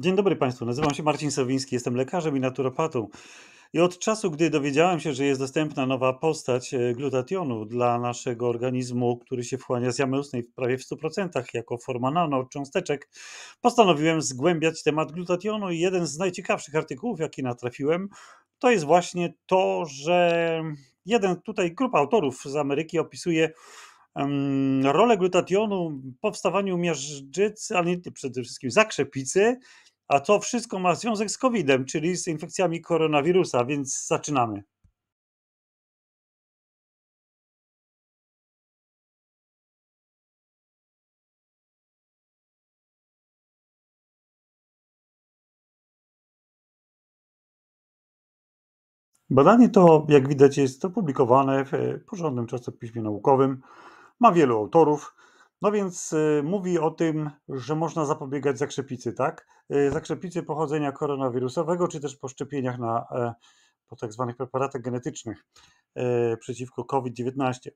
Dzień dobry Państwu, nazywam się Marcin Sowiński, jestem lekarzem i naturopatą. I od czasu, gdy dowiedziałem się, że jest dostępna nowa postać e, glutationu dla naszego organizmu, który się wchłania z jamy ustnej w prawie w 100% jako forma nanocząsteczek, postanowiłem zgłębiać temat glutationu i jeden z najciekawszych artykułów, jaki natrafiłem, to jest właśnie to, że jeden tutaj grupa autorów z Ameryki opisuje rolę glutationu w powstawaniu miażdżycy, ale nie przede wszystkim zakrzepicy a to wszystko ma związek z COVID-em, czyli z infekcjami koronawirusa, więc zaczynamy. Badanie to, jak widać, jest opublikowane w porządnym czasopiśmie naukowym, ma wielu autorów. No więc y, mówi o tym, że można zapobiegać zakrzepicy, tak? Y, zakrzepicy pochodzenia koronawirusowego, czy też po szczepieniach na, e, po tak zwanych preparatach genetycznych e, przeciwko COVID-19.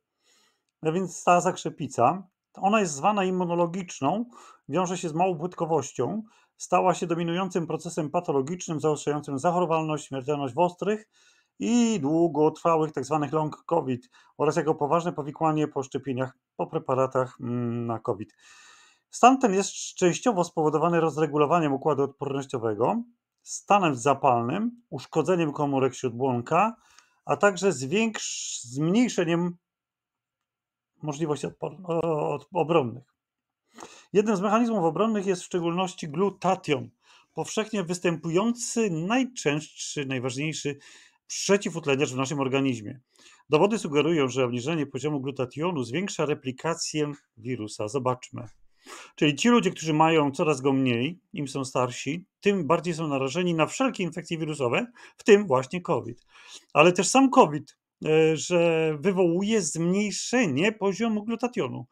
No więc ta zakrzepica, ona jest zwana immunologiczną, wiąże się z małą błytkowością, stała się dominującym procesem patologicznym zaostrzającym zachorowalność, śmiertelność w ostrych, i długotrwałych tzw. Tak long COVID oraz jego poważne powikłanie po szczepieniach po preparatach mm, na COVID. Stan ten jest częściowo spowodowany rozregulowaniem układu odpornościowego, stanem zapalnym, uszkodzeniem komórek śródbłonka, a także zwiększ, zmniejszeniem możliwości obronnych. Jednym z mechanizmów obronnych jest w szczególności glutation, powszechnie występujący najczęstszy, najważniejszy przeciwutleniacz w naszym organizmie. Dowody sugerują, że obniżenie poziomu glutationu zwiększa replikację wirusa. Zobaczmy. Czyli ci ludzie, którzy mają coraz go mniej, im są starsi, tym bardziej są narażeni na wszelkie infekcje wirusowe, w tym właśnie COVID. Ale też sam COVID, e, że wywołuje zmniejszenie poziomu glutationu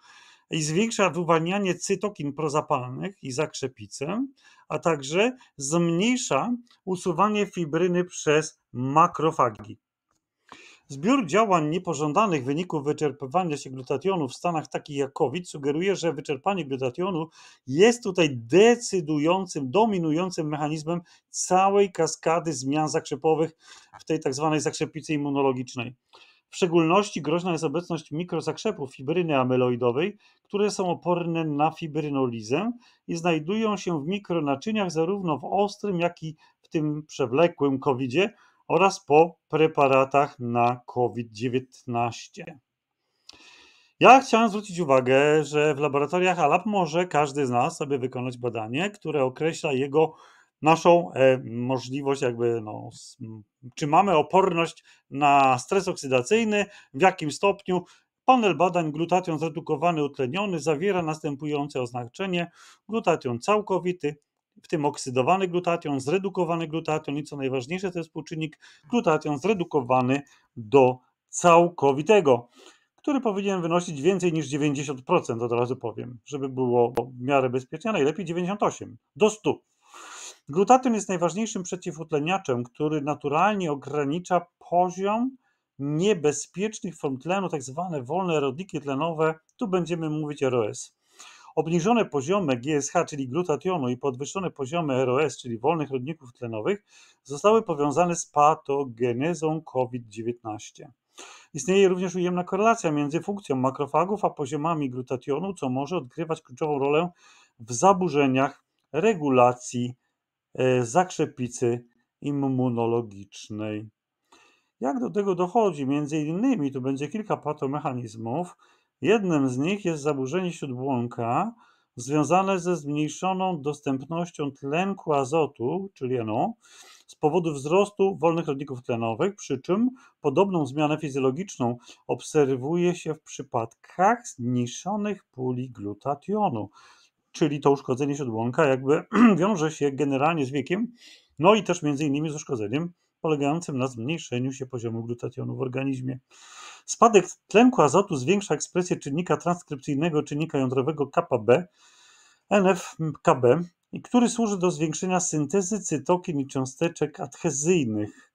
i zwiększa wywalnianie cytokin prozapalnych i zakrzepicę, a także zmniejsza usuwanie fibryny przez makrofagi. Zbiór działań niepożądanych wyników wyczerpywania się glutationu w stanach takich jak COVID sugeruje, że wyczerpanie glutationu jest tutaj decydującym, dominującym mechanizmem całej kaskady zmian zakrzepowych w tej tak zwanej zakrzepicy immunologicznej. W szczególności groźna jest obecność mikrozakrzepów fibryny amyloidowej, które są oporne na fibrynolizę i znajdują się w mikronaczyniach zarówno w ostrym, jak i w tym przewlekłym covid oraz po preparatach na COVID-19. Ja chciałem zwrócić uwagę, że w laboratoriach ALAP może każdy z nas sobie wykonać badanie, które określa jego naszą e, możliwość, jakby, no, czy mamy oporność na stres oksydacyjny, w jakim stopniu. Panel badań glutation zredukowany, utleniony zawiera następujące oznaczenie: glutation całkowity, w tym oksydowany glutation, zredukowany glutation i co najważniejsze, to jest współczynnik glutation zredukowany do całkowitego, który powinien wynosić więcej niż 90%, od razu powiem, żeby było w miarę bezpiecznie, najlepiej 98 do 100. Glutatyn jest najważniejszym przeciwutleniaczem, który naturalnie ogranicza poziom niebezpiecznych form tlenu, tak zwane wolne rodniki tlenowe. Tu będziemy mówić ROS. Obniżone poziomy GSH, czyli glutationu, i podwyższone poziomy ROS, czyli wolnych rodników tlenowych, zostały powiązane z patogenezą COVID-19. Istnieje również ujemna korelacja między funkcją makrofagów a poziomami glutationu, co może odgrywać kluczową rolę w zaburzeniach regulacji E, zakrzepicy immunologicznej. Jak do tego dochodzi? Między innymi tu będzie kilka patomechanizmów. Jednym z nich jest zaburzenie śródbłąka związane ze zmniejszoną dostępnością tlenku azotu, czyli NO, z powodu wzrostu wolnych rodników tlenowych, przy czym podobną zmianę fizjologiczną obserwuje się w przypadkach zmniejszonych puli glutationu czyli to uszkodzenie siodłonka jakby wiąże się generalnie z wiekiem, no i też między innymi z uszkodzeniem polegającym na zmniejszeniu się poziomu glutationu w organizmie. Spadek tlenku azotu zwiększa ekspresję czynnika transkrypcyjnego czynnika jądrowego KPB, NFKB, który służy do zwiększenia syntezy cytokin i cząsteczek adhezyjnych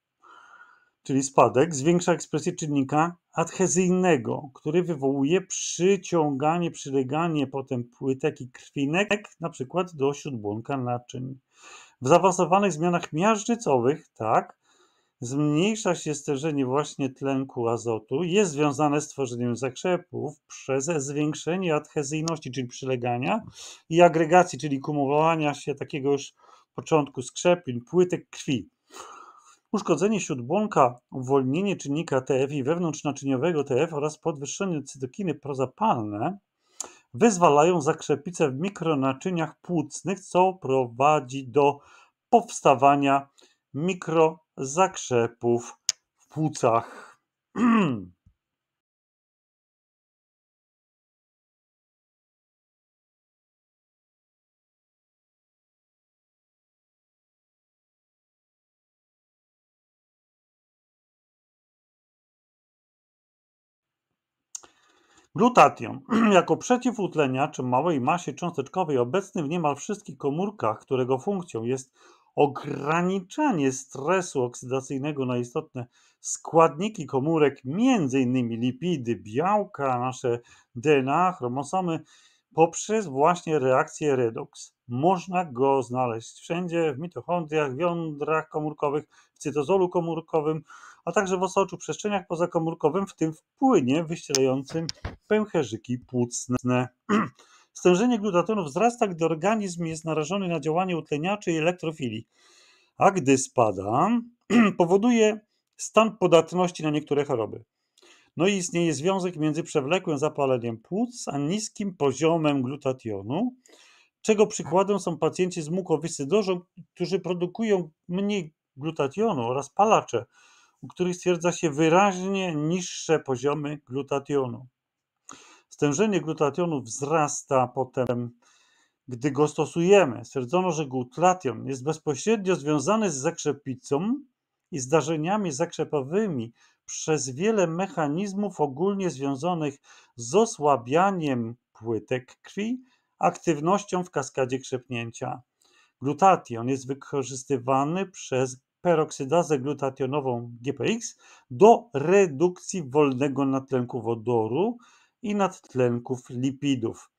czyli spadek, zwiększa ekspresję czynnika adhezyjnego, który wywołuje przyciąganie, przyleganie potem płytek i krwinek, na przykład do śródbłonka naczyń. W zaawansowanych zmianach miażdżycowych, tak, zmniejsza się stężenie właśnie tlenku azotu, jest związane z tworzeniem zakrzepów przez zwiększenie adhezyjności, czyli przylegania i agregacji, czyli kumulowania się takiego już początku skrzepin, płytek krwi uszkodzenie śródbłonka, uwolnienie czynnika TF i wewnątrznaczyniowego TF oraz podwyższenie cytokiny prozapalne wyzwalają zakrzepice w mikronaczyniach płucnych, co prowadzi do powstawania mikrozakrzepów w płucach. Glutation jako przeciwutleniacz małej masie cząsteczkowej obecny w niemal wszystkich komórkach, którego funkcją jest ograniczanie stresu oksydacyjnego na istotne składniki komórek, m.in. lipidy, białka, nasze DNA, chromosomy, poprzez właśnie reakcję redox. Można go znaleźć wszędzie, w mitochondriach, jądrach komórkowych, w cytozolu komórkowym, a także w osoczu przestrzeniach pozakomórkowym, w tym w płynie wyścielającym pęcherzyki płucne. Stężenie glutatonu wzrasta, gdy organizm jest narażony na działanie utleniaczy i elektrofili a gdy spada, powoduje stan podatności na niektóre choroby. No i istnieje związek między przewlekłym zapaleniem płuc a niskim poziomem glutationu, czego przykładem są pacjenci z mukowiscydozą, którzy produkują mniej glutationu oraz palacze, u których stwierdza się wyraźnie niższe poziomy glutationu. Stężenie glutationu wzrasta potem, gdy go stosujemy. Stwierdzono, że glutation jest bezpośrednio związany z zakrzepicą i zdarzeniami zakrzepowymi przez wiele mechanizmów ogólnie związanych z osłabianiem płytek krwi, aktywnością w kaskadzie krzepnięcia. Glutation jest wykorzystywany przez peroksydazę glutationową GPX do redukcji wolnego natlenku wodoru i nadtlenków lipidów.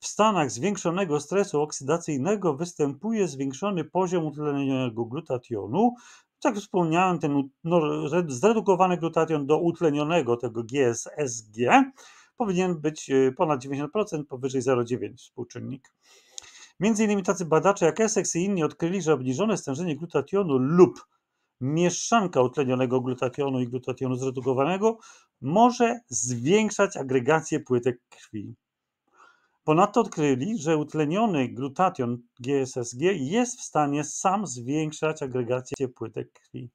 W stanach zwiększonego stresu oksydacyjnego występuje zwiększony poziom utlenionego glutationu. Tak wspomniałem, ten no, zredukowany glutation do utlenionego, tego GSSG, powinien być y, ponad 90%, powyżej 0,9 współczynnik. Między innymi tacy badacze jak Essex i inni odkryli, że obniżone stężenie glutationu lub mieszanka utlenionego glutationu i glutationu zredukowanego może zwiększać agregację płytek krwi. Ponadto odkryli, że utleniony glutation GSSG jest w stanie sam zwiększać agregację płytek krwi.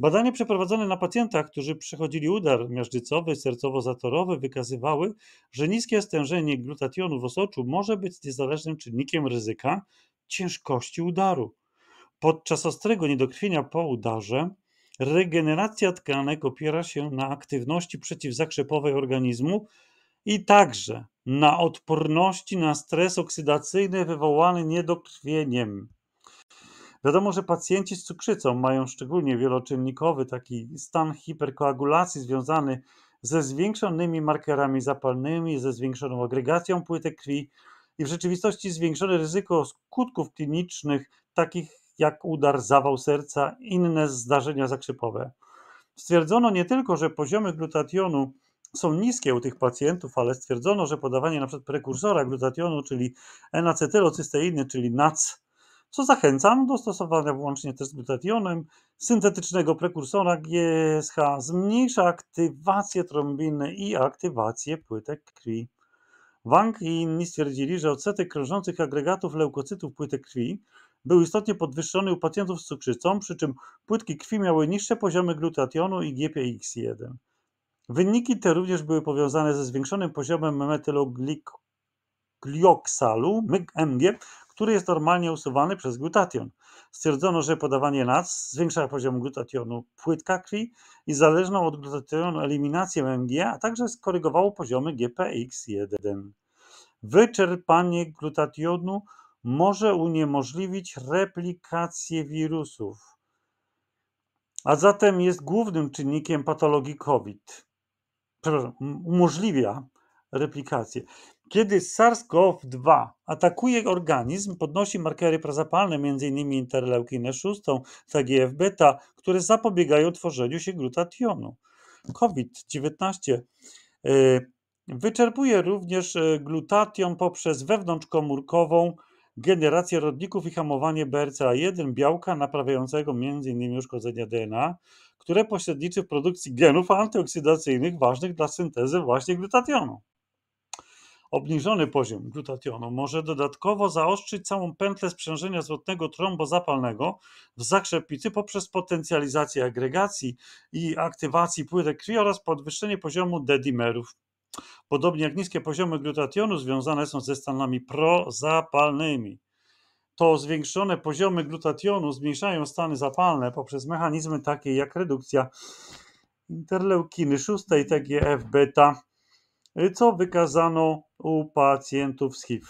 Badania przeprowadzone na pacjentach, którzy przechodzili udar miażdżycowy, sercowo-zatorowy, wykazywały, że niskie stężenie glutationu w osoczu może być niezależnym czynnikiem ryzyka ciężkości udaru. Podczas ostrego niedokrwienia po udarze regeneracja tkanek opiera się na aktywności przeciwzakrzepowej organizmu i także na odporności na stres oksydacyjny wywołany niedokrwieniem. Wiadomo, że pacjenci z cukrzycą mają szczególnie wieloczynnikowy taki stan hiperkoagulacji związany ze zwiększonymi markerami zapalnymi, ze zwiększoną agregacją płytek krwi i w rzeczywistości zwiększone ryzyko skutków klinicznych takich jak udar, zawał serca, inne zdarzenia zakrzypowe. Stwierdzono nie tylko, że poziomy glutationu są niskie u tych pacjentów, ale stwierdzono, że podawanie np. prekursora glutationu, czyli N-acetylocysteiny, czyli NAC, co zachęcam do stosowania włącznie też z glutationem, syntetycznego prekursora GSH, zmniejsza aktywację trombiny i aktywację płytek krwi. Wang i inni stwierdzili, że odsetek krążących agregatów leukocytów płytek krwi był istotnie podwyższony u pacjentów z cukrzycą, przy czym płytki krwi miały niższe poziomy glutationu i GPX1. Wyniki te również były powiązane ze zwiększonym poziomem metyloglioksalu, MG, który jest normalnie usuwany przez glutation. Stwierdzono, że podawanie NAC zwiększa poziom glutationu płytka krwi i zależną od glutationu eliminację MG, a także skorygowało poziomy GPX1. Wyczerpanie glutationu może uniemożliwić replikację wirusów, a zatem jest głównym czynnikiem patologii COVID. Przepraszam, umożliwia replikację. Kiedy SARS-CoV-2 atakuje organizm, podnosi markery prozapalne, m.in. interleukinę 6, TGF-beta, które zapobiegają tworzeniu się glutationu. COVID-19 e, wyczerpuje również e, glutation poprzez wewnątrzkomórkową generację rodników i hamowanie BRCA1 białka naprawiającego m.in. uszkodzenia DNA, które pośredniczy w produkcji genów antyoksydacyjnych ważnych dla syntezy właśnie glutationu. Obniżony poziom glutationu może dodatkowo zaostrzyć całą pętlę sprzężenia złotnego trombozapalnego w zakrzepicy poprzez potencjalizację agregacji i aktywacji płytek krwi oraz podwyższenie poziomu dedimerów. Podobnie jak niskie poziomy glutationu związane są ze stanami prozapalnymi. To zwiększone poziomy glutationu zmniejszają stany zapalne poprzez mechanizmy takie jak redukcja interleukiny 6, TGF-beta, co wykazano u pacjentów z HIV.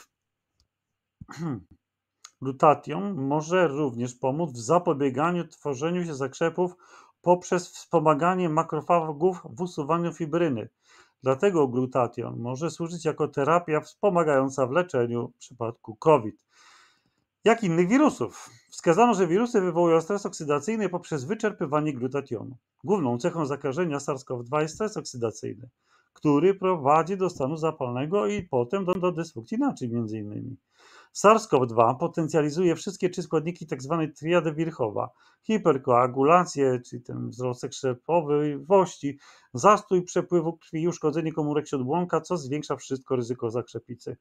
Glutation może również pomóc w zapobieganiu tworzeniu się zakrzepów poprzez wspomaganie makrofagów w usuwaniu fibryny. Dlatego glutation może służyć jako terapia wspomagająca w leczeniu w przypadku COVID. Jak innych wirusów. Wskazano, że wirusy wywołują stres oksydacyjny poprzez wyczerpywanie glutationu. Główną cechą zakażenia SARS-CoV-2 jest stres oksydacyjny który prowadzi do stanu zapalnego i potem do, do dysfunkcji naczyń między innymi. SARS-CoV-2 potencjalizuje wszystkie trzy składniki tzw. Tak triady Wirchowa: hiperkoagulację, czyli ten wzrost zakrzepowości, zastój przepływu krwi i uszkodzenie komórek siodłonka, co zwiększa wszystko ryzyko zakrzepicy.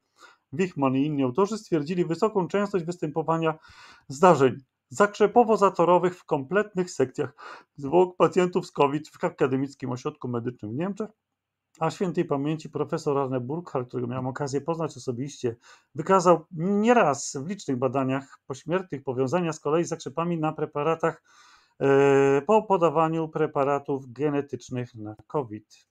Wichman i inni autorzy stwierdzili wysoką częstość występowania zdarzeń zakrzepowo-zatorowych w kompletnych sekcjach zwłok pacjentów z COVID w akademickim ośrodku medycznym w Niemczech a świętej pamięci profesor Arne Burkhardt, którego miałem okazję poznać osobiście, wykazał nieraz w licznych badaniach pośmiertnych powiązania z kolei z zakrzepami na preparatach e, po podawaniu preparatów genetycznych na COVID.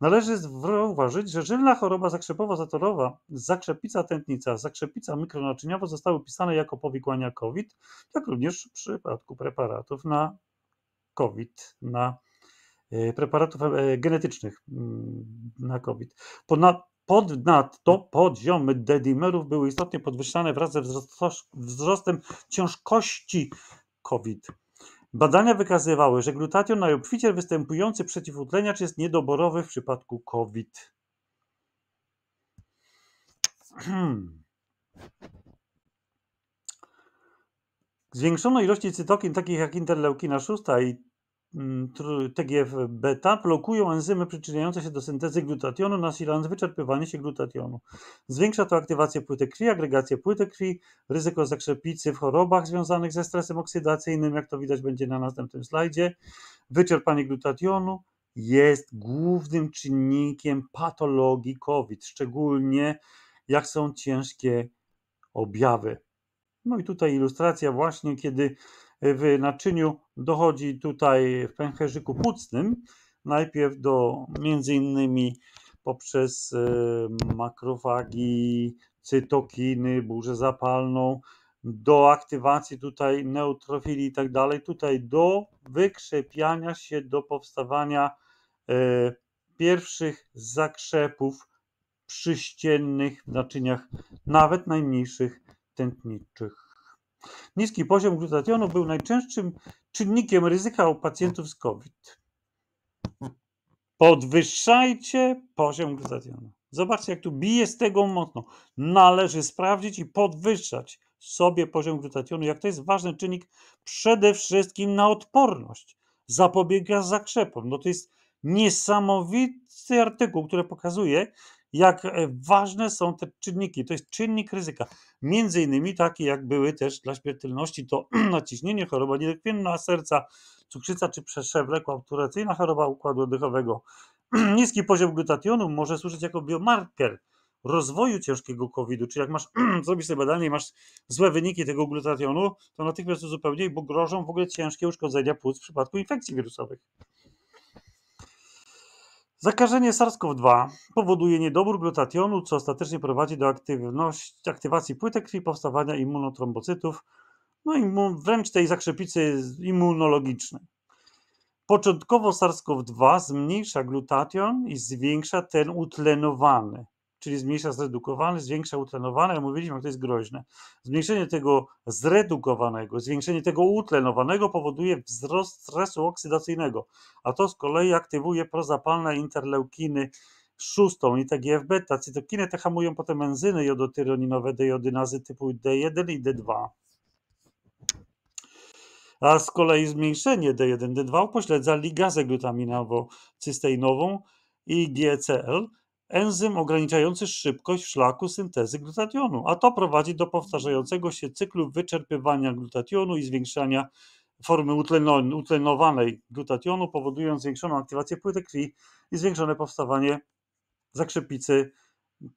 Należy zauważyć, że żylna choroba zakrzepowo-zatorowa, zakrzepica tętnica, zakrzepica mikronaczyniowa zostały pisane jako powikłania COVID, jak również w przypadku preparatów na COVID, na E, preparatów e, genetycznych mm, na COVID. Ponadto poziomy dedimerów były istotnie podwyższane wraz ze wzrostem ciężkości COVID. Badania wykazywały, że glutation najobficiel występujący przeciwutleniacz jest niedoborowy w przypadku COVID. Zwiększono ilości cytokin takich jak interleukina 6 i Mm, TGF-beta blokują enzymy przyczyniające się do syntezy glutationu, nasilając wyczerpywanie się glutationu. Zwiększa to aktywację płytek krwi, agregację płytek krwi, ryzyko zakrzepicy w chorobach związanych ze stresem oksydacyjnym, jak to widać będzie na następnym slajdzie. Wyczerpanie glutationu jest głównym czynnikiem patologii COVID, szczególnie jak są ciężkie objawy. No i tutaj ilustracja właśnie, kiedy w naczyniu dochodzi tutaj w pęcherzyku płucnym najpierw do między innymi poprzez e, makrofagi, cytokiny, burzę zapalną, do aktywacji tutaj neutrofili i tak dalej, tutaj do wykrzepiania się, do powstawania e, pierwszych zakrzepów przyściennych w naczyniach, nawet najmniejszych tętniczych. Niski poziom glutationu był najczęstszym czynnikiem ryzyka u pacjentów z COVID. Podwyższajcie poziom glutationu. Zobaczcie, jak tu bije z tego mocno. Należy sprawdzić i podwyższać sobie poziom glutationu, jak to jest ważny czynnik przede wszystkim na odporność. Zapobiega zakrzepom. No to jest niesamowity artykuł, który pokazuje, jak e, ważne są te czynniki. To jest czynnik ryzyka. Między innymi takie jak były też dla śmiertelności to naciśnienie, choroba niedokrwienna serca, cukrzyca czy przewlekła obturacyjna choroba układu oddechowego. Niski poziom glutationu może służyć jako biomarker rozwoju ciężkiego COVID-u, czyli jak masz zrobić sobie badanie i masz złe wyniki tego glutationu, to natychmiast uzupełnij, bo grożą w ogóle ciężkie uszkodzenia płuc w przypadku infekcji wirusowych. Zakażenie SARS-CoV-2 powoduje niedobór glutationu, co ostatecznie prowadzi do aktywacji płytek krwi, powstawania immunotrombocytów, no i wręcz tej zakrzepicy immunologicznej. Początkowo SARS-CoV-2 zmniejsza glutation i zwiększa ten utlenowany czyli zmniejsza zredukowany, zwiększa utlenowany, a mówiliśmy, jak to jest groźne. Zmniejszenie tego zredukowanego, zwiększenie tego utlenowanego powoduje wzrost stresu oksydacyjnego, a to z kolei aktywuje prozapalne interleukiny szóstą i TGF-beta. Cytokiny te hamują potem enzyny jodotyroninowe dejodynazy typu D1 i D2. A z kolei zmniejszenie D1, D2 upośledza ligazę glutaminowo-cysteinową i GCL, enzym ograniczający szybkość szlaku syntezy glutationu, a to prowadzi do powtarzającego się cyklu wyczerpywania glutationu i zwiększania formy utlenowanej glutationu, powodując zwiększoną aktywację płytek krwi i zwiększone powstawanie zakrzepicy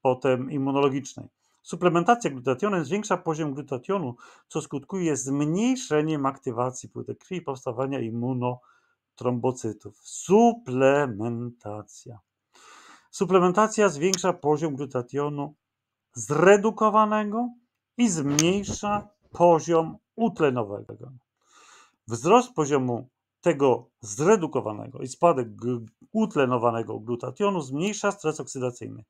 potem immunologicznej. Suplementacja glutationem zwiększa poziom glutationu, co skutkuje zmniejszeniem aktywacji płytek krwi i powstawania immunotrombocytów. Suplementacja. Suplementacja zwiększa poziom glutationu zredukowanego i zmniejsza poziom utlenowego. Wzrost poziomu tego zredukowanego i spadek utlenowanego glutationu zmniejsza stres oksydacyjny.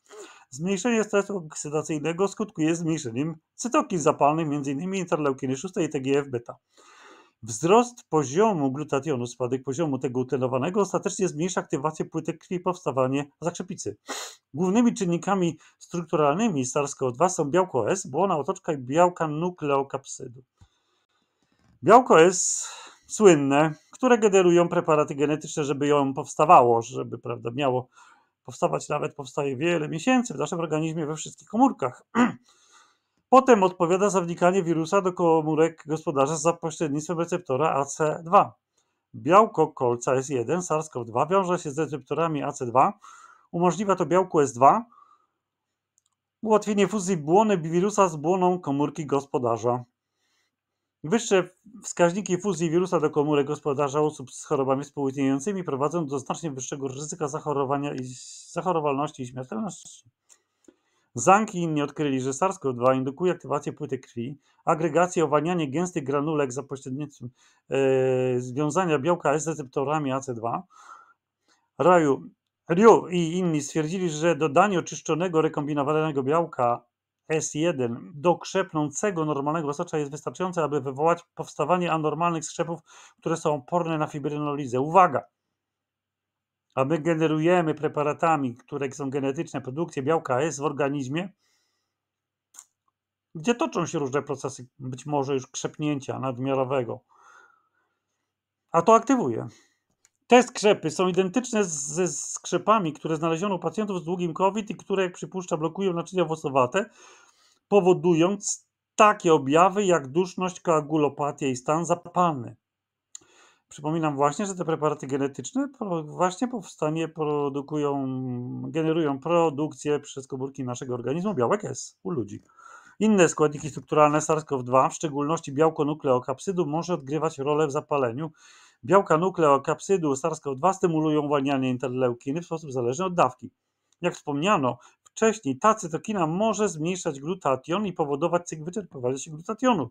Zmniejszenie stresu oksydacyjnego skutkuje zmniejszeniem cytokin zapalnych, m.in. interleukiny 6 i TGF-beta. Wzrost poziomu glutationu, spadek poziomu tego utlenowanego ostatecznie zmniejsza aktywację płytek krwi i powstawanie zakrzepicy. Głównymi czynnikami strukturalnymi SARS-CoV-2 są białko S, błona otoczka i białka nukleokapsydu. Białko S słynne, które generują preparaty genetyczne, żeby ją powstawało, żeby prawda, miało powstawać nawet, powstaje wiele miesięcy w naszym organizmie, we wszystkich komórkach. Potem odpowiada za wnikanie wirusa do komórek gospodarza za pośrednictwem receptora AC2. Białko kolca S1 SARS-CoV-2 wiąże się z receptorami AC2, umożliwia to białku S2 ułatwienie fuzji błony wirusa z błoną komórki gospodarza. Wyższe wskaźniki fuzji wirusa do komórek gospodarza osób z chorobami współistniejącymi prowadzą do znacznie wyższego ryzyka zachorowania i zachorowalności i śmiertelności. Zanki i inni odkryli, że SARS-CoV-2 indukuje aktywację płyty krwi, agregację, owalnianie gęstych granulek za pośrednictwem e, związania białka S z receptorami AC2. Raju, i inni stwierdzili, że dodanie oczyszczonego rekombinowanego białka S1 do krzepnącego normalnego osacza jest wystarczające, aby wywołać powstawanie anormalnych skrzepów, które są oporne na fibrinolizę. Uwaga! a my generujemy preparatami, które są genetyczne, produkcję białka S w organizmie, gdzie toczą się różne procesy, być może już krzepnięcia nadmiarowego. A to aktywuje. Te skrzepy są identyczne ze skrzepami, które znaleziono u pacjentów z długim COVID i które, jak przypuszcza, blokują naczynia włosowate, powodując takie objawy jak duszność, koagulopatia i stan zapalny. Przypominam właśnie, że te preparaty genetyczne właśnie powstanie produkują, generują produkcję przez komórki naszego organizmu białek S u ludzi. Inne składniki strukturalne SARS-CoV-2, w szczególności białko nukleokapsydu, może odgrywać rolę w zapaleniu. Białka nukleokapsydu SARS-CoV-2 stymulują uwalnianie interleukiny w sposób zależny od dawki. Jak wspomniano wcześniej, ta cytokina może zmniejszać glutation i powodować cykl wyczerpywania się glutationu.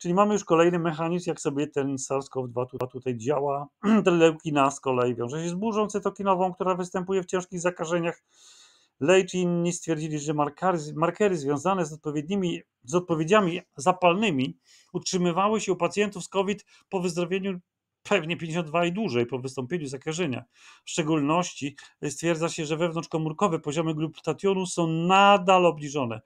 Czyli mamy już kolejny mechanizm, jak sobie ten SARS-CoV-2 tutaj działa. Leukina z kolei wiąże się z burzą cytokinową, która występuje w ciężkich zakażeniach. Lej czy inni stwierdzili, że markery, markery związane z, odpowiednimi, z odpowiedziami zapalnymi utrzymywały się u pacjentów z COVID po wyzdrowieniu pewnie 52 i dłużej po wystąpieniu zakażenia. W szczególności stwierdza się, że wewnątrzkomórkowe poziomy glutationu są nadal obniżone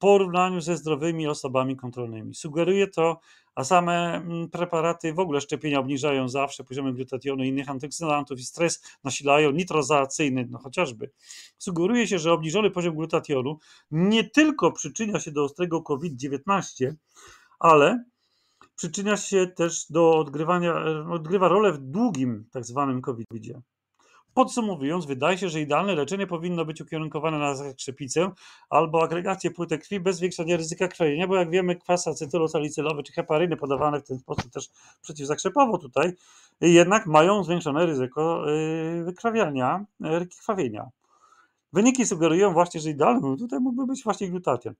porównaniu ze zdrowymi osobami kontrolnymi. Sugeruje to, a same mm, preparaty w ogóle szczepienia obniżają zawsze poziomy glutationu i innych antyoksydantów i stres nasilają nitrozacyjny, no chociażby. Sugeruje się, że obniżony poziom glutationu nie tylko przyczynia się do ostrego COVID-19, ale przyczynia się też do odgrywania, e, odgrywa rolę w długim tak zwanym covid -zie. Podsumowując, wydaje się, że idealne leczenie powinno być ukierunkowane na zakrzepicę albo agregację płytek krwi bez zwiększania ryzyka krwawienia, bo jak wiemy kwas acetylosalicylowy czy heparyny podawane w ten sposób też przeciwzakrzepowo tutaj, jednak mają zwiększone ryzyko yy, wykrawiania, yy, krwawienia. Wyniki sugerują właśnie, że idealnym tutaj mógłby być właśnie glutation.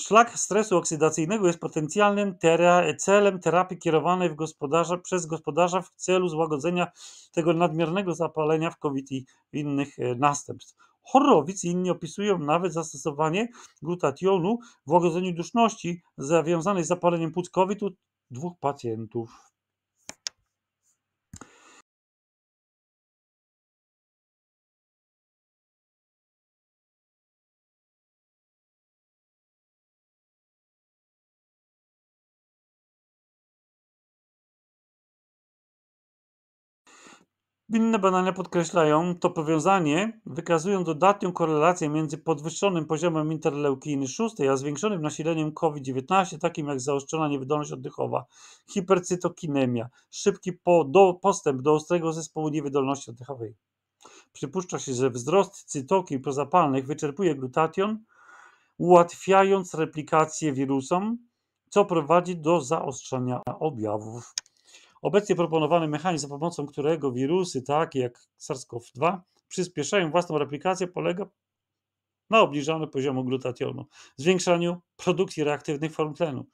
Szlak stresu oksydacyjnego jest potencjalnym tera celem terapii kierowanej w gospodarza, przez gospodarza w celu złagodzenia tego nadmiernego zapalenia w COVID i innych e, następstw. Horrowic i inni opisują nawet zastosowanie glutationu w łagodzeniu duszności zawiązanej z zapaleniem płuc COVID u dwóch pacjentów. Inne badania podkreślają to powiązanie, wykazują dodatnią korelację między podwyższonym poziomem interleukiny 6 a zwiększonym nasileniem COVID-19, takim jak zaostrzona niewydolność oddechowa, hipercytokinemia, szybki po, do, postęp do ostrego zespołu niewydolności oddechowej. Przypuszcza się, że wzrost cytokin pozapalnych wyczerpuje glutation, ułatwiając replikację wirusom, co prowadzi do zaostrzenia objawów. Obecnie proponowany mechanizm, za pomocą którego wirusy takie jak SARS-CoV-2 przyspieszają własną replikację, polega na obniżaniu poziomu glutationu, zwiększaniu produkcji reaktywnych form tlenu.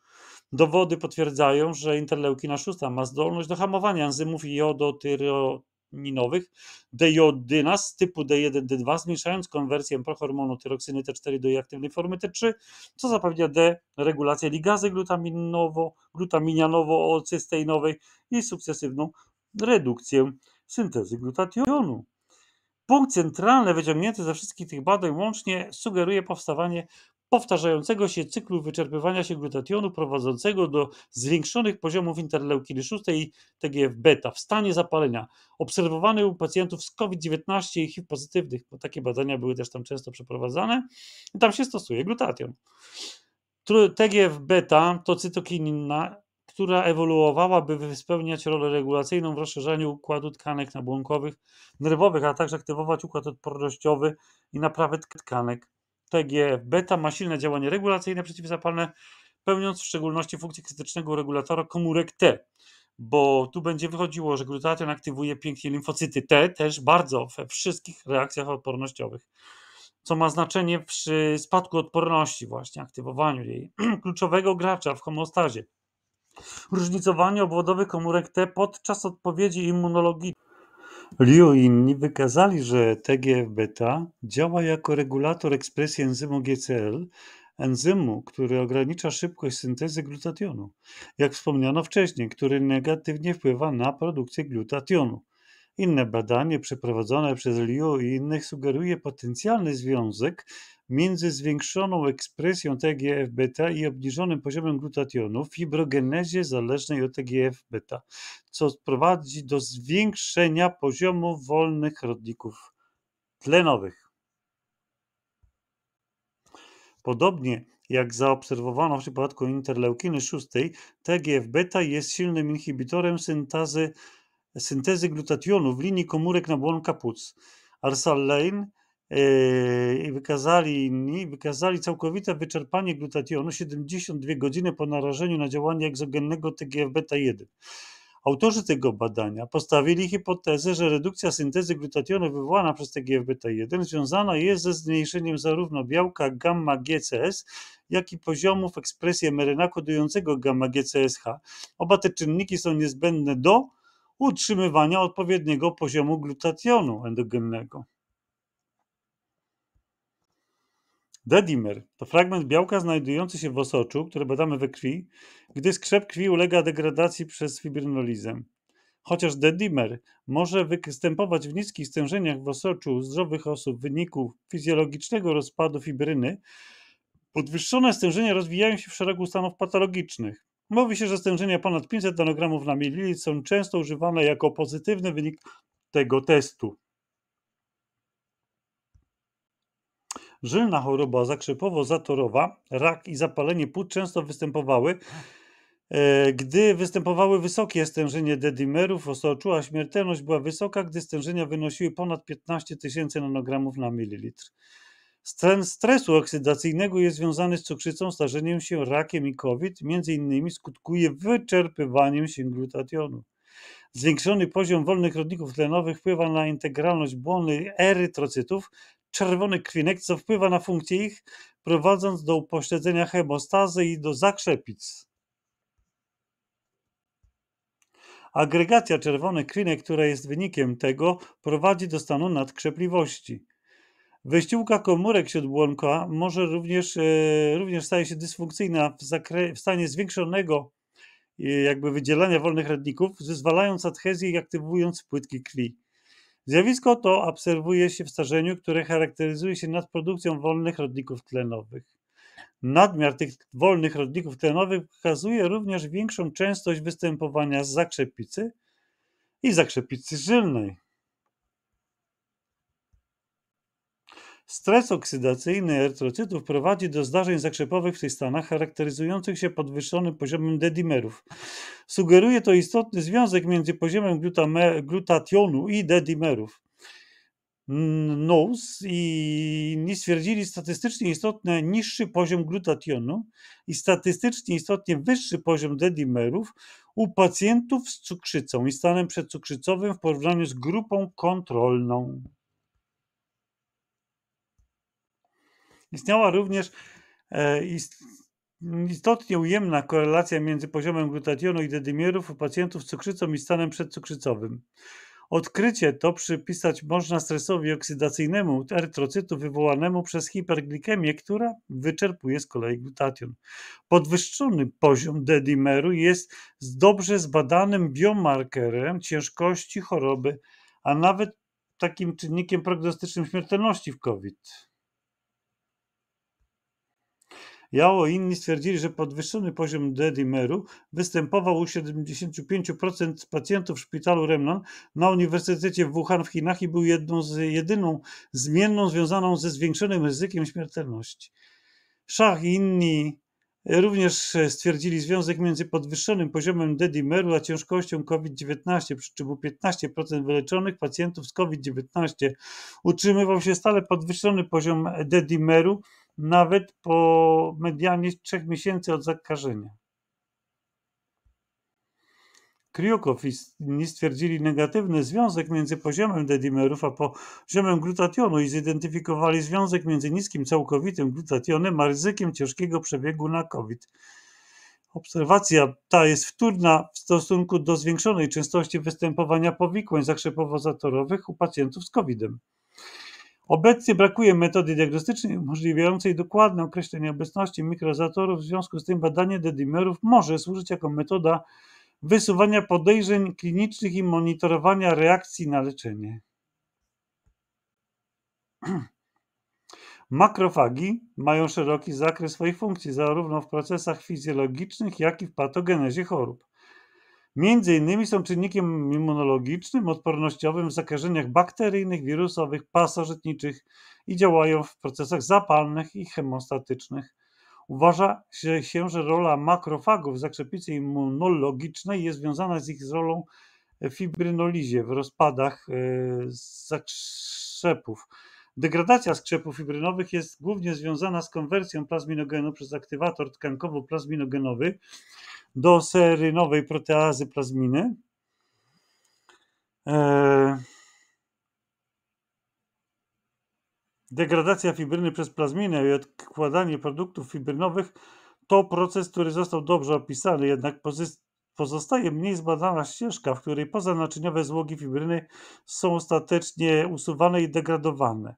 Dowody potwierdzają, że interleukina 6 ma zdolność do hamowania enzymów jodotyro, ninowych d z typu D1, D2, zmniejszając konwersję prohormonu tyroksyny T4 do jej aktywnej formy T3, co zapewnia deregulację ligazy glutaminianowo-ocysteinowej i sukcesywną redukcję syntezy glutationu. Punkt centralny wyciągnięty ze wszystkich tych badań łącznie sugeruje powstawanie powtarzającego się cyklu wyczerpywania się glutationu prowadzącego do zwiększonych poziomów interleukiny 6 i TGF-beta w stanie zapalenia, obserwowany u pacjentów z COVID-19 i HIV pozytywnych, bo takie badania były też tam często przeprowadzane, i tam się stosuje glutation. TGF-beta to cytokinina, która ewoluowałaby by spełniać rolę regulacyjną w rozszerzaniu układu tkanek nabłonkowych, nerwowych, a także aktywować układ odpornościowy i naprawę tkanek TGF-beta ma silne działanie regulacyjne przeciwzapalne, pełniąc w szczególności funkcję krytycznego regulatora komórek T, bo tu będzie wychodziło, że glutatyn aktywuje pięknie limfocyty T, też bardzo we wszystkich reakcjach odpornościowych, co ma znaczenie przy spadku odporności, właśnie aktywowaniu jej, kluczowego gracza w homostazie. Różnicowanie obwodowych komórek T podczas odpowiedzi immunologicznej. Liu i inni wykazali, że TGF-beta działa jako regulator ekspresji enzymu GCL, enzymu, który ogranicza szybkość syntezy glutationu, jak wspomniano wcześniej, który negatywnie wpływa na produkcję glutationu. Inne badanie przeprowadzone przez Liu i innych sugeruje potencjalny związek między zwiększoną ekspresją TGF-beta i obniżonym poziomem glutationu w fibrogenezie zależnej od TGF-beta, co prowadzi do zwiększenia poziomu wolnych rodników tlenowych. Podobnie jak zaobserwowano w przypadku interleukiny 6, TGF-beta jest silnym inhibitorem syntezy syntezy glutationu w linii komórek na błonka płuc. Arsalane Yy, i wykazali inni, wykazali całkowite wyczerpanie glutationu 72 godziny po narażeniu na działanie egzogennego TGF-beta1. Autorzy tego badania postawili hipotezę, że redukcja syntezy glutationu wywołana przez TGF-beta1 związana jest ze zmniejszeniem zarówno białka gamma-GCS, jak i poziomów ekspresji mRNA kodującego gamma-GCSH. Oba te czynniki są niezbędne do utrzymywania odpowiedniego poziomu glutationu endogennego. Dedimer to fragment białka znajdujący się w osoczu, które badamy we krwi, gdy skrzep krwi ulega degradacji przez fibrinolizę. Chociaż dedimer może występować w niskich stężeniach w osoczu zdrowych osób w wyniku fizjologicznego rozpadu fibryny, podwyższone stężenia rozwijają się w szeregu stanów patologicznych. Mówi się, że stężenia ponad 500 nanogramów na mililitr są często używane jako pozytywny wynik tego testu. Żylna choroba zakrzepowo-zatorowa, rak i zapalenie płuc często występowały. E, gdy występowały wysokie stężenie dedimerów, osoczuła śmiertelność była wysoka, gdy stężenia wynosiły ponad 15 tysięcy nanogramów na mililitr. Stren stresu oksydacyjnego jest związany z cukrzycą, starzeniem się, rakiem i COVID. Między innymi skutkuje wyczerpywaniem się glutationu. Zwiększony poziom wolnych rodników tlenowych wpływa na integralność błony erytrocytów, czerwony krwinek, co wpływa na funkcję ich, prowadząc do upośledzenia hemostazy i do zakrzepic. Agregacja czerwonych krwinek, która jest wynikiem tego, prowadzi do stanu nadkrzepliwości. Wyściółka komórek siodbłonka może również, e, również staje się dysfunkcyjna w, w stanie zwiększonego e, jakby wydzielania wolnych radników, zezwalając adhezję i aktywując płytki krwi. Zjawisko to obserwuje się w starzeniu, które charakteryzuje się nadprodukcją wolnych rodników tlenowych. Nadmiar tych wolnych rodników tlenowych pokazuje również większą częstość występowania zakrzepicy i zakrzepicy żylnej. Stres oksydacyjny erytrocytów prowadzi do zdarzeń zakrzepowych w tych stanach charakteryzujących się podwyższonym poziomem dedimerów. Sugeruje to istotny związek między poziomem glutationu i dedimerów. NOS i nie stwierdzili statystycznie istotnie niższy poziom glutationu i statystycznie istotnie wyższy poziom dedimerów u pacjentów z cukrzycą i stanem przedcukrzycowym w porównaniu z grupą kontrolną. Istniała również e, istotnie ujemna korelacja między poziomem glutationu i dedymierów u pacjentów z cukrzycą i stanem przedcukrzycowym. Odkrycie to przypisać można stresowi oksydacyjnemu erytrocytu wywołanemu przez hiperglikemię, która wyczerpuje z kolei glutation. Podwyższony poziom dedimeru jest dobrze zbadanym biomarkerem ciężkości choroby, a nawet takim czynnikiem prognostycznym śmiertelności w COVID. Jało i inni stwierdzili, że podwyższony poziom D-dimeru występował u 75% pacjentów w szpitalu Remnan na Uniwersytecie w Wuhan w Chinach i był jedną z, jedyną zmienną związaną ze zwiększonym ryzykiem śmiertelności. Szach i inni e, Również e, stwierdzili związek między podwyższonym poziomem D-dimeru a ciężkością COVID-19, przy czym u 15% wyleczonych pacjentów z COVID-19 utrzymywał się stale podwyższony poziom D-dimeru nawet po medianie trzech miesięcy od zakażenia. Kriukow nie stwierdzili negatywny związek między poziomem dedimerów a poziomem glutationu i zidentyfikowali związek między niskim całkowitym glutationem a ryzykiem ciężkiego przebiegu na COVID. Obserwacja ta jest wtórna w stosunku do zwiększonej częstości występowania powikłań zakrzepowo-zatorowych u pacjentów z COVID-em. Obecnie brakuje metody diagnostycznej umożliwiającej dokładne określenie obecności mikrozatorów, w związku z tym badanie dedimerów może służyć jako metoda wysuwania podejrzeń klinicznych i monitorowania reakcji na leczenie. Makrofagi mają szeroki zakres swoich funkcji, zarówno w procesach fizjologicznych, jak i w patogenezie chorób. Między innymi są czynnikiem immunologicznym, odpornościowym w zakażeniach bakteryjnych, wirusowych, pasożytniczych i działają w procesach zapalnych i hemostatycznych. Uważa się, że rola makrofagów w zakrzepicy immunologicznej jest związana z ich rolą w fibrynolizie, w rozpadach e, zakrzepów. Degradacja skrzepów fibrynowych jest głównie związana z konwersją plazminogenu przez aktywator tkankowo-plazminogenowy, do serynowej proteazy plazminy. E, degradacja fibryny przez plazminę i odkładanie produktów fibrynowych to proces, który został dobrze opisany, jednak pozostaje mniej zbadana ścieżka, w której pozanaczyniowe złogi fibryny są ostatecznie usuwane i degradowane.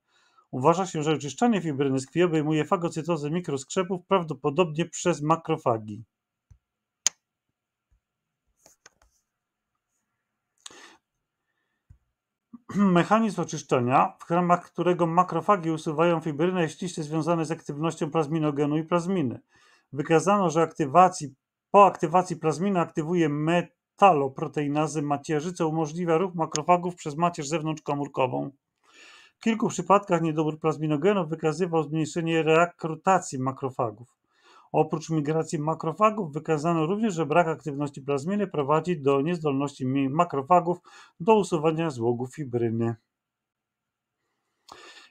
Uważa się, że oczyszczanie fibryny z krwi obejmuje fagocytozę mikroskrzepów prawdopodobnie przez makrofagi. mechanizm oczyszczenia, w ramach którego makrofagi usuwają fibrynę ściśle związane z aktywnością plazminogenu i plazminy. Wykazano, że aktywacji, po aktywacji plazminy aktywuje metaloproteinazy macierzy, co umożliwia ruch makrofagów przez macierz zewnątrzkomórkową. W kilku przypadkach niedobór plazminogenów wykazywał zmniejszenie rekrutacji makrofagów. Oprócz migracji makrofagów wykazano również, że brak aktywności plazminy prowadzi do niezdolności makrofagów do usuwania złogu fibryny.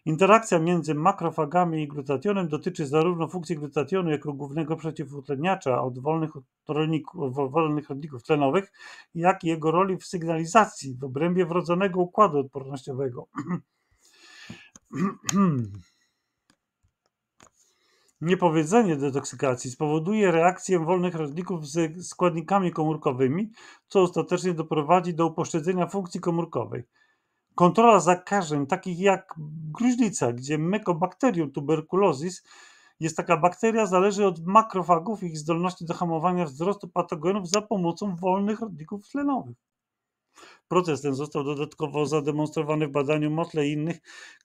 Interakcja między makrofagami i glutationem dotyczy zarówno funkcji glutationu jako głównego przeciwutleniacza od wolnych, rolników, wolnych rodników tlenowych, jak i jego roli w sygnalizacji w obrębie wrodzonego układu odpornościowego. Niepowiedzenie detoksykacji spowoduje reakcję wolnych rodników ze składnikami komórkowymi, co ostatecznie doprowadzi do upośledzenia funkcji komórkowej. Kontrola zakażeń takich jak gruźlica, gdzie Mycobacterium tuberculosis jest taka bakteria, zależy od makrofagów i ich zdolności do hamowania wzrostu patogenów za pomocą wolnych rodników tlenowych. Proces ten został dodatkowo zademonstrowany w badaniu Motle i innych,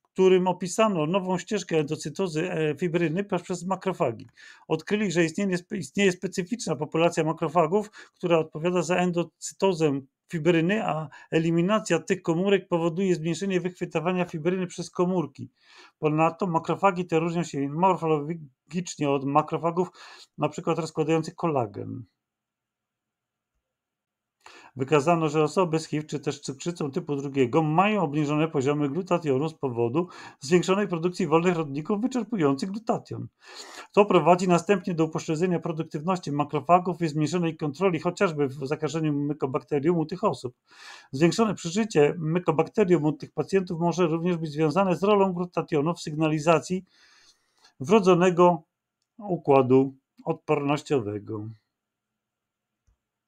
którym opisano nową ścieżkę endocytozy e, fibryny przez makrofagi. Odkryli, że istnieje, istnieje specyficzna populacja makrofagów, która odpowiada za endocytozę fibryny, a eliminacja tych komórek powoduje zmniejszenie wychwytywania fibryny przez komórki. Ponadto makrofagi te różnią się morfologicznie od makrofagów np. rozkładających kolagen wykazano, że osoby z HIV czy też cukrzycą typu drugiego mają obniżone poziomy glutationu z powodu zwiększonej produkcji wolnych rodników wyczerpujących glutation. To prowadzi następnie do upośledzenia produktywności makrofagów i zmniejszonej kontroli chociażby w zakażeniu mykobakterium u tych osób. Zwiększone przeżycie mykobakterium u tych pacjentów może również być związane z rolą glutationu w sygnalizacji wrodzonego układu odpornościowego.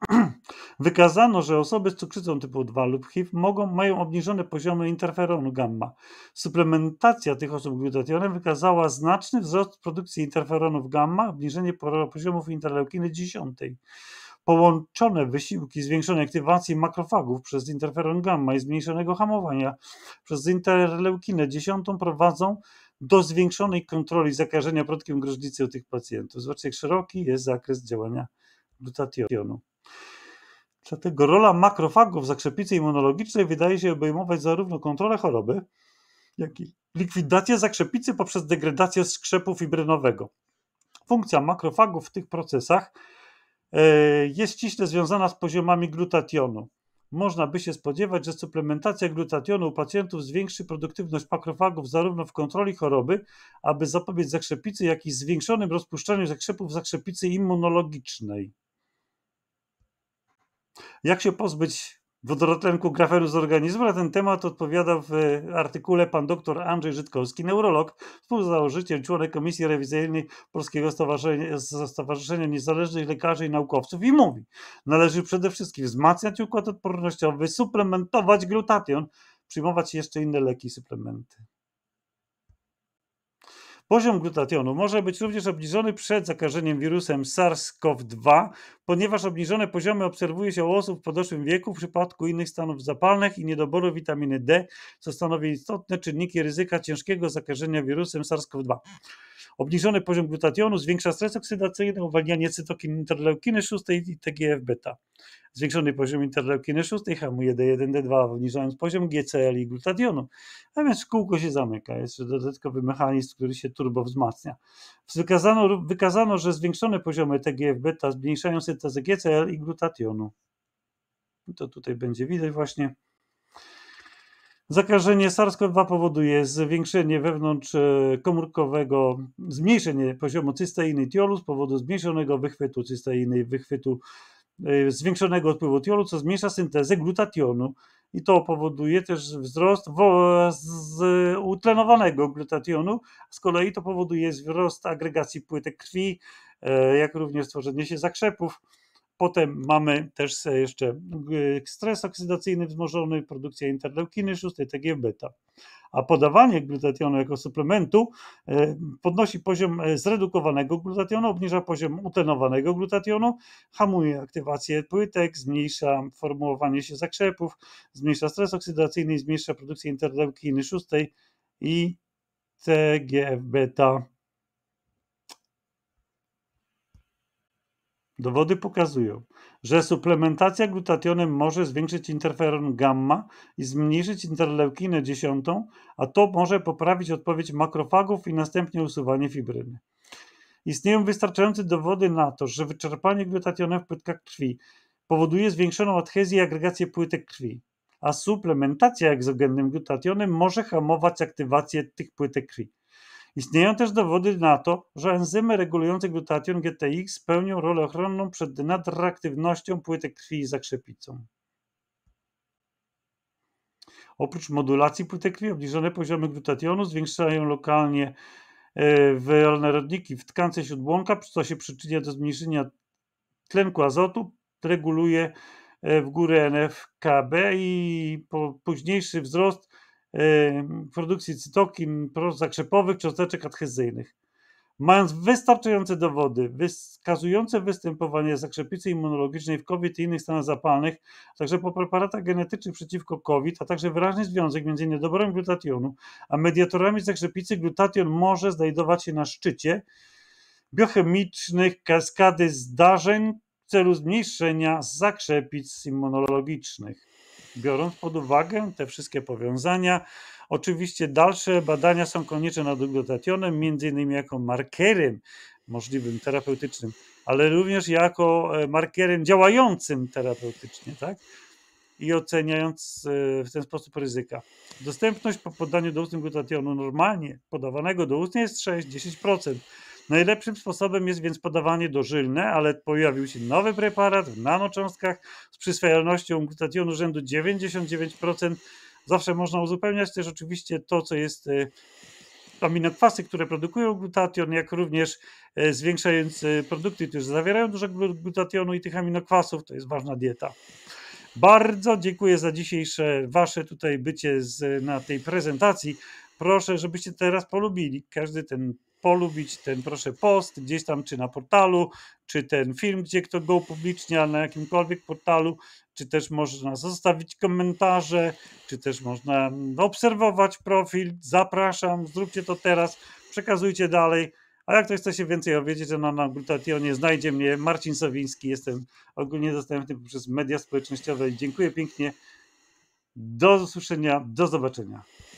Wykazano, że osoby z cukrzycą typu 2 lub HIV mogą, mają obniżone poziomy interferonu gamma. Suplementacja tych osób glutationem wykazała znaczny wzrost produkcji interferonów gamma, obniżenie poziomów interleukiny 10. Połączone wysiłki zwiększonej aktywacji makrofagów przez interferon gamma i zmniejszonego hamowania przez interleukinę 10 prowadzą do zwiększonej kontroli zakażenia protkiem gruźlicy u tych pacjentów. Zobaczcie, jak szeroki jest zakres działania glutationu. Dlatego rola makrofagów w zakrzepicy immunologicznej wydaje się obejmować zarówno kontrolę choroby, jak i likwidację zakrzepicy poprzez degradację skrzepu fibrynowego. Funkcja makrofagów w tych procesach e, jest ściśle związana z poziomami glutationu. Można by się spodziewać, że suplementacja glutationu u pacjentów zwiększy produktywność makrofagów zarówno w kontroli choroby, aby zapobiec zakrzepicy, jak i zwiększonym rozpuszczaniu zakrzepów zakrzepicy immunologicznej. Jak się pozbyć wodorotlenku grafelu z organizmu? Na ten temat odpowiada w e, artykule pan dr Andrzej Żytkowski, neurolog, współzałożyciel, członek Komisji Rewizyjnej Polskiego Stowarzyszenia, Stowarzyszenia Niezależnych Lekarzy i Naukowców i mówi, należy przede wszystkim wzmacniać układ odpornościowy, suplementować glutation, przyjmować jeszcze inne leki i suplementy. Poziom glutationu może być również obniżony przed zakażeniem wirusem SARS-CoV-2, ponieważ obniżone poziomy obserwuje się u osób w podeszłym wieku w przypadku innych stanów zapalnych i niedoboru witaminy D, co stanowi istotne czynniki ryzyka ciężkiego zakażenia wirusem SARS-CoV-2. Obniżony poziom glutationu zwiększa stres oksydacyjny, uwalnianie cytokin interleukiny 6 i TGF-beta. Zwiększony poziom interleukiny 6 hamuje D1-D2, obniżając poziom GCL i glutationu. A więc kółko się zamyka. Jest dodatkowy mechanizm, który się turbo wzmacnia. Wykazano, wykazano że zwiększone poziomy TGF-beta zmniejszają syntezę GCL i glutationu. To tutaj będzie widać właśnie. Zakażenie SARS-CoV-2 powoduje zwiększenie wewnątrzkomórkowego, e, zmniejszenie poziomu cysteiny tiolu z powodu zmniejszonego wychwytu cysteiny, wychwytu e, zwiększonego odpływu tiolu, co zmniejsza syntezę glutationu i to powoduje też wzrost z utlenowanego glutationu, z kolei to powoduje wzrost agregacji płytek krwi, e, jak również tworzenie się zakrzepów. Potem mamy też jeszcze y, stres oksydacyjny wzmożony, produkcja interleukiny 6, TGF-beta. A podawanie glutationu jako suplementu y, podnosi poziom y, zredukowanego glutationu, obniża poziom utenowanego glutationu, hamuje aktywację płytek, zmniejsza formułowanie się zakrzepów, zmniejsza stres oksydacyjny i zmniejsza produkcję interleukiny 6 i TGF-beta Dowody pokazują, że suplementacja glutationem może zwiększyć interferon gamma i zmniejszyć interleukinę 10, a to może poprawić odpowiedź makrofagów i następnie usuwanie fibryny. Istnieją wystarczające dowody na to, że wyczerpanie glutationem w płytkach krwi powoduje zwiększoną adhezję i agregację płytek krwi, a suplementacja egzogennym glutationem może hamować aktywację tych płytek krwi. Istnieją też dowody na to, że enzymy regulujące glutation GTX pełnią rolę ochronną przed nadraktywnością płytek krwi i zakrzepicą. Oprócz modulacji płytek krwi, obniżone poziomy glutationu zwiększają lokalnie e, rodniki w tkance śródbłąka, co się przyczynia do zmniejszenia tlenku azotu, reguluje e, w górę NFKB i późniejszy wzrost produkcji cytokin, prozakrzepowych, cząsteczek adhezyjnych. Mając wystarczające dowody wskazujące występowanie zakrzepicy immunologicznej w COVID i innych stanach zapalnych, a także po preparatach genetycznych przeciwko COVID, a także wyraźny związek między niedoborem glutationu a mediatorami zakrzepicy, glutation może znajdować się na szczycie biochemicznych kaskady zdarzeń w celu zmniejszenia zakrzepic immunologicznych. Biorąc pod uwagę te wszystkie powiązania, oczywiście dalsze badania są konieczne nad glutationem, między innymi jako markerem możliwym terapeutycznym, ale również jako e, markerem działającym terapeutycznie, tak? i oceniając e, w ten sposób ryzyka. Dostępność po podaniu do glutationu normalnie podawanego do ustnie jest 6-10%. Najlepszym sposobem jest więc podawanie dożylne, ale pojawił się nowy preparat w nanocząstkach z przyswajalnością glutationu rzędu 99%. Zawsze można uzupełniać też oczywiście to, co jest e, aminokwasy, które produkują glutation, jak również e, zwiększając e, produkty, które zawierają dużo glutationu i tych aminokwasów, to jest ważna dieta. Bardzo dziękuję za dzisiejsze wasze tutaj bycie z, na tej prezentacji. Proszę, żebyście teraz polubili każdy ten polubić ten proszę post gdzieś tam, czy na portalu, czy ten film, gdzie kto go upublicznia na jakimkolwiek portalu, czy też można zostawić komentarze, czy też można mm, obserwować profil. Zapraszam, zróbcie to teraz, przekazujcie dalej. A jak ktoś chce się więcej dowiedzieć, to na Nagultationie znajdzie mnie. Marcin Sowiński, jestem ogólnie dostępny poprzez media społecznościowe. Dziękuję pięknie. Do usłyszenia, do zobaczenia.